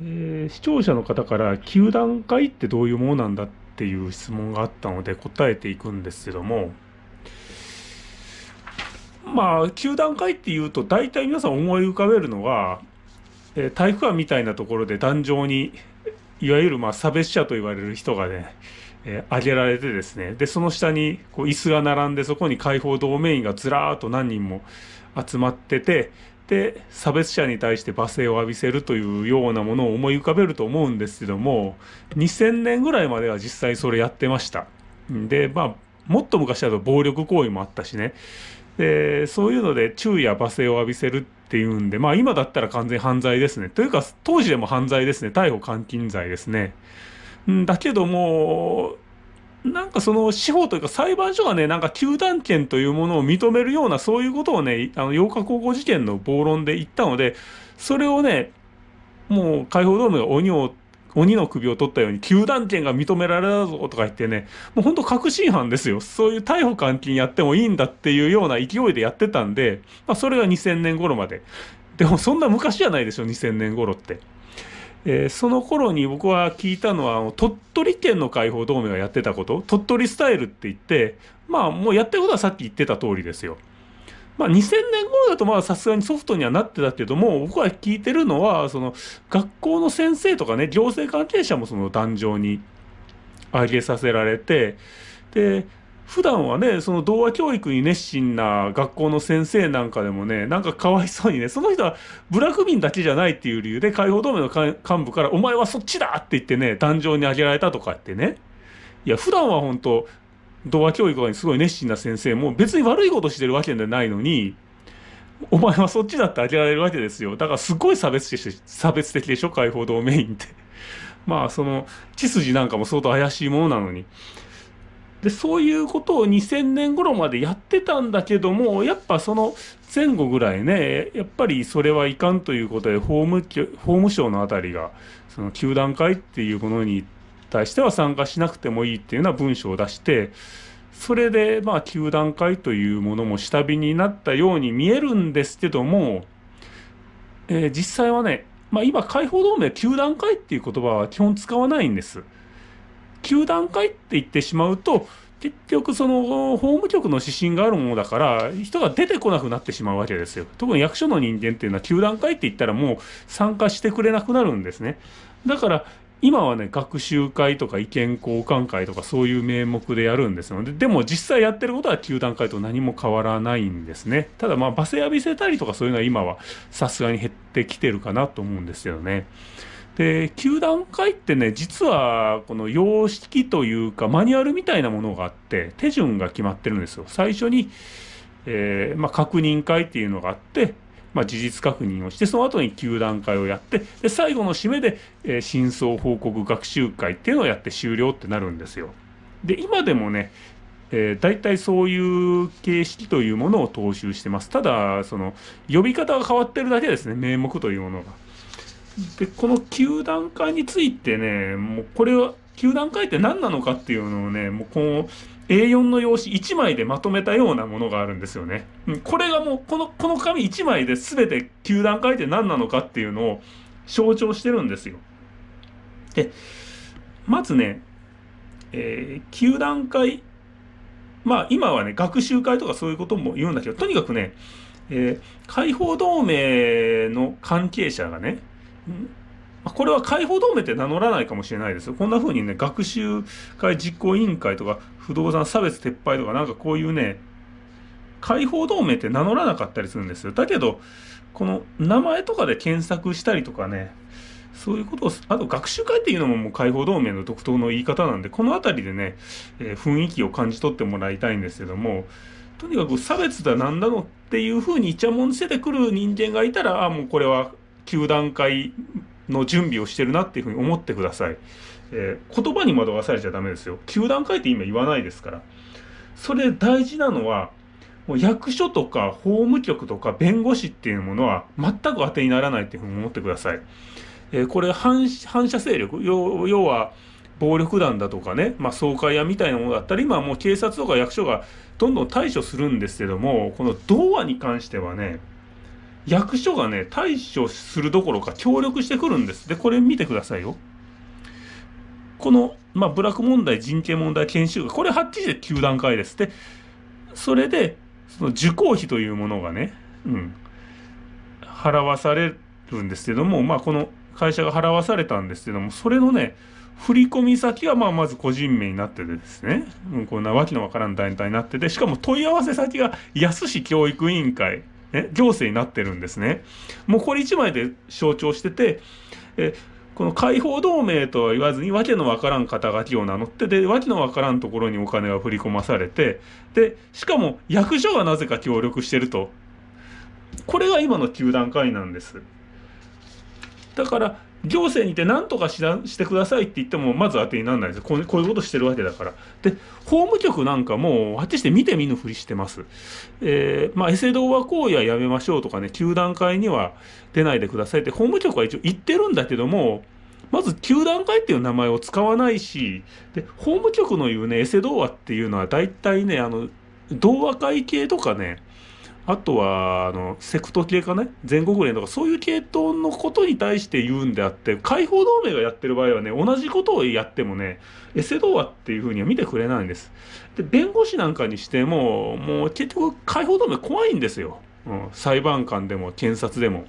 えー、視聴者の方から球団会ってどういうものなんだっていう質問があったので答えていくんですけどもまあ球団会っていうと大体皆さん思い浮かべるのは、えー、体育館みたいなところで壇上にいわゆるまあ差別者と言われる人がね、えー、げられてですねでその下にこう椅子が並んでそこに解放同盟員がずらーっと何人も集まっててで差別者に対して罵声を浴びせるというようなものを思い浮かべると思うんですけども2000年ぐらいまでは実際それやってましたでまあもっと昔だと暴力行為もあったしねでそういうので昼夜罵声を浴びせるっていうんでまあ今だったら完全犯罪ですねというか当時でも犯罪ですね逮捕監禁罪ですねだけどもなんかその司法というか裁判所がね、なんか球団権というものを認めるような、そういうことをね、あの、8日高校事件の暴論で言ったので、それをね、もう解放ドームが鬼を、鬼の首を取ったように、球団権が認められたぞとか言ってね、もう本当確信犯ですよ。そういう逮捕監禁やってもいいんだっていうような勢いでやってたんで、まあそれが2000年頃まで。でもそんな昔じゃないでしょ、2000年頃って。えー、その頃に僕は聞いたのは鳥取県の解放同盟がやってたこと鳥取スタイルって言ってまあもうやってることはさっき言ってた通りですよ。まあ、2000年頃だとまあさすがにソフトにはなってたけども僕は聞いてるのはその学校の先生とかね行政関係者もその壇上に上げさせられてで普段はね、その童話教育に熱心な学校の先生なんかでもね、なんかかわいそうにね、その人はブラック民だけじゃないっていう理由で、解放同盟の幹部から、お前はそっちだって言ってね、壇上に上げられたとかってね。いや、普段は本当童話教育にすごい熱心な先生も別に悪いことしてるわけじゃないのに、お前はそっちだってあげられるわけですよ。だからすごい差別差別的でしょ、解放同盟員って。まあ、その、血筋なんかも相当怪しいものなのに。でそういうことを2000年頃までやってたんだけどもやっぱその前後ぐらいねやっぱりそれはいかんということで法務法務省の辺りがその球団会っていうものに対しては参加しなくてもいいっていうような文書を出してそれでまあ球団会というものも下火になったように見えるんですけども、えー、実際はね、まあ、今解放同盟球団会っていう言葉は基本使わないんです。球団会って言ってしまうと、結局その法務局の指針があるものだから人が出てこなくなってしまうわけですよ特に役所の人間っていうのは球団会って言ったらもう参加してくれなくなるんですねだから今はね学習会とか意見交換会とかそういう名目でやるんですのででも実際やってることは球団会と何も変わらないんですねただまあ罵声浴びせたりとかそういうのは今はさすがに減ってきてるかなと思うんですよね。で、球団会ってね、実は、この様式というか、マニュアルみたいなものがあって、手順が決まってるんですよ。最初に、えー、まあ、確認会っていうのがあって、まあ、事実確認をして、その後に球団会をやって、で、最後の締めで、えー、真相報告学習会っていうのをやって終了ってなるんですよ。で、今でもね、えー、大体そういう形式というものを踏襲してます。ただ、その、呼び方が変わってるだけですね、名目というものが。で、この球段階についてね、もうこれは、球段階って何なのかっていうのをね、もうこの A4 の用紙1枚でまとめたようなものがあるんですよね。これがもう、この、この紙1枚で全て球段階って何なのかっていうのを象徴してるんですよ。で、まずね、えー、球団まあ今はね、学習会とかそういうことも言うんだけど、とにかくね、えー、解放同盟の関係者がね、これは解放同盟って名乗らないかもしれないですよ。こんな風にね、学習会実行委員会とか、不動産差別撤廃とか、なんかこういうね、解放同盟って名乗らなかったりするんですよ。だけど、この名前とかで検索したりとかね、そういうことを、あと学習会っていうのももう解放同盟の独特の言い方なんで、この辺りでね、えー、雰囲気を感じ取ってもらいたいんですけども、とにかく差別だなんだのっていうふうにイチャモンしててくる人間がいたら、ああ、もうこれは球段階の準備をしてるなっていうふうに思ってください。えー、言葉に惑わされちゃダメですよ。球団会って今言わないですから。それ大事なのは、もう役所とか法務局とか弁護士っていうものは全く当てにならないっていうふうに思ってください。えー、これ反射勢力要は暴力団だとかね、まあ、総会屋みたいなものだったり今はもう警察とか役所がどんどん対処するんですけどもこの童話に関してはね役所がね、対処するどころか協力してくるんです。で、これ見てくださいよ。この、まあ、ブラック問題、人権問題研修が、これはっきりて9段階です。で、それで、その受講費というものがね、うん、払わされるんですけども、まあ、この会社が払わされたんですけども、それのね、振込先がまあまず個人名になっててですね、うん、こんなわけのわからん団体になってて、しかも問い合わせ先が安市教育委員会。ね、行政になってるんですね。もうこれ1枚で象徴してて、えこの解放同盟とは言わずに、訳のわからん肩書きを名乗って、で、訳のわからんところにお金が振り込まされて、で、しかも役所がなぜか協力してると。これが今の球団会なんです。だから、行政にて何とかしらしてくださいって言ってもまず当てにならないですこうこういうことしてるわけだからで法務局なんかもはっきりして見て見ぬふりしてます、えーまあ、エセ童話行為はやめましょうとかね球団会には出ないでくださいって法務局は一応言ってるんだけどもまず球団会っていう名前を使わないしで法務局の言うねエセ童話っていうのは大体ねあの童話会系とかねあとは、あの、セクト系かね、全国連とか、そういう系統のことに対して言うんであって、解放同盟がやってる場合はね、同じことをやってもね、エセ童話っていうふうには見てくれないんです。で、弁護士なんかにしても、もう結局、解放同盟怖いんですよ。うん、裁判官でも、検察でも。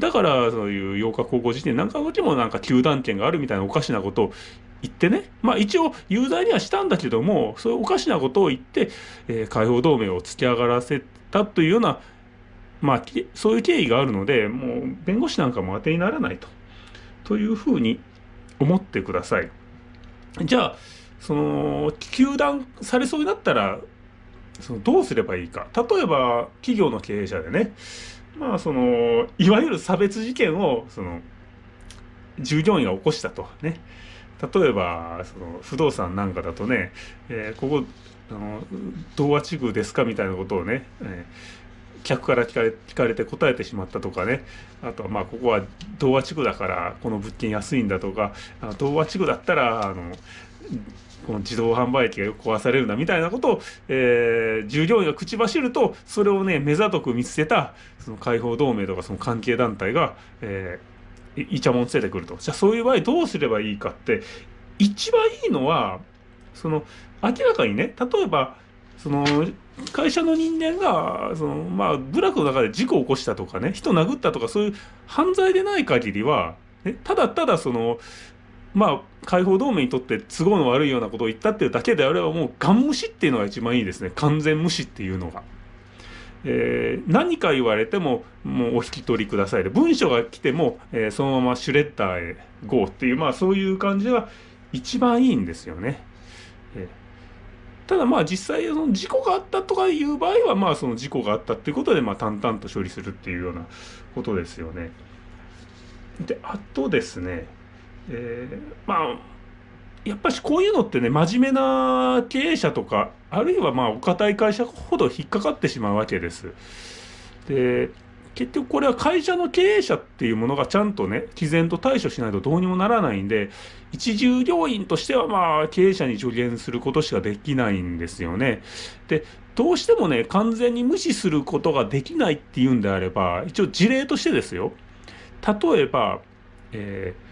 だから、そういう8日高校時点なんかの時もなんか球団権があるみたいなおかしなことを言ってね、まあ一応有罪にはしたんだけども、そういうおかしなことを言って、えー、解放同盟を突き上がらせたというような、まあそういう経緯があるので、もう弁護士なんかも当てにならないと。というふうに思ってください。じゃあ、その、球団されそうになったら、そのどうすればいいか。例えば、企業の経営者でね、まあその、いわゆる差別事件を、その、従業員が起こしたと。ね。例えばその不動産なんかだとね、えー、ここあの童話地区ですかみたいなことをね、えー、客から聞かれ聞かれて答えてしまったとかねあとはまあここは童話地区だからこの物件安いんだとか童話地区だったらあのこの自動販売機がよく壊されるんだみたいなことを、えー、従業員が口走るとそれをね目ざとく見つけたその解放同盟とかその関係団体が、えー、イチャモンついてくると。じゃあそういう場合どうすればいいかって、一番いいのは、その、明らかにね、例えば、その、会社の人間が、その、まあ、部落の中で事故を起こしたとかね、人殴ったとか、そういう犯罪でない限りは、ね、ただただその、まあ、解放同盟にとって都合の悪いようなことを言ったっていうだけであれば、もう、ガン無視っていうのが一番いいですね。完全無視っていうのが。えー、何か言われてももうお引き取りくださいで文章が来ても、えー、そのままシュレッダーへ GO っていうまあそういう感じが一番いいんですよね。えー、ただまあ実際その事故があったとかいう場合はまあその事故があったっていうことでまあ淡々と処理するっていうようなことですよね。であとですね、えー、まあやっぱしこういうのってね、真面目な経営者とか、あるいはまあお堅い会社ほど引っかかってしまうわけです。で、結局これは会社の経営者っていうものがちゃんとね、毅然と対処しないとどうにもならないんで、一従業員としてはまあ経営者に助言することしかできないんですよね。で、どうしてもね、完全に無視することができないっていうんであれば、一応事例としてですよ。例えば、えー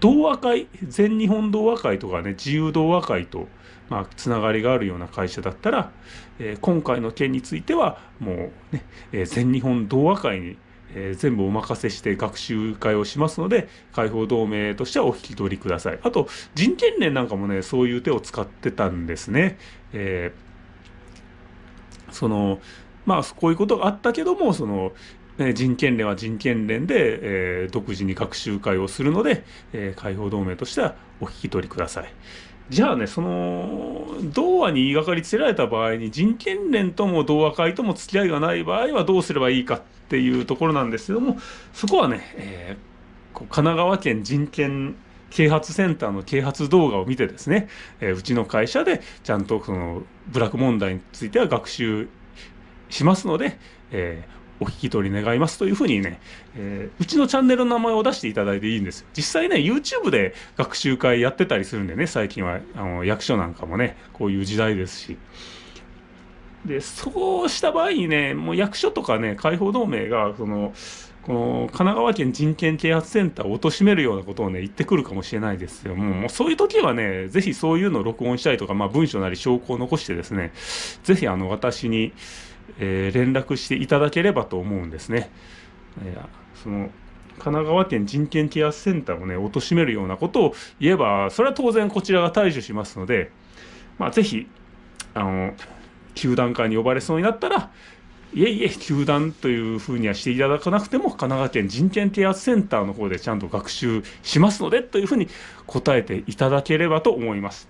同和会全日本同和会とかね自由同和会と、まあ、つながりがあるような会社だったら、えー、今回の件についてはもうね、えー、全日本同和会に、えー、全部お任せして学習会をしますので解放同盟としてはお引き取りくださいあと人権連なんかもねそういう手を使ってたんですね、えそのまあこういうことがあったけどもその、え人権連は人権連で、えー、独自に学習会をするので、えー、解放同盟としてはお引き取りください。じゃあね、その、童話に言いがかりつけられた場合に、人権連とも童話会とも付き合いがない場合はどうすればいいかっていうところなんですけども、そこはね、えー、神奈川県人権啓発センターの啓発動画を見てですね、えうちの会社でちゃんとその、ブラック問題については学習しますので、えー、お聞き取り願いますというふうにね、えー、うちのチャンネルの名前を出していただいていいんです。実際ね、YouTube で学習会やってたりするんでね、最近は、あの、役所なんかもね、こういう時代ですし。で、そうした場合にね、もう役所とかね、解放同盟が、その、この神奈川県人権啓発センターを貶めるようなことをね、言ってくるかもしれないですよ。もう、もうそういう時はね、ぜひそういうのを録音したりとか、まあ文章なり証拠を残してですね、ぜひあの、私に、えー、連絡していただければと思うんですね。えー、その神奈川県人権ケアセンターをね、貶めるようなことを言えば、それは当然こちらが対処しますので、まあ、ぜひ、あの、球団会に呼ばれそうになったら、いえいえ、球団というふうにはしていただかなくても、神奈川県人権啓発センターの方でちゃんと学習しますので、というふうに答えていただければと思います。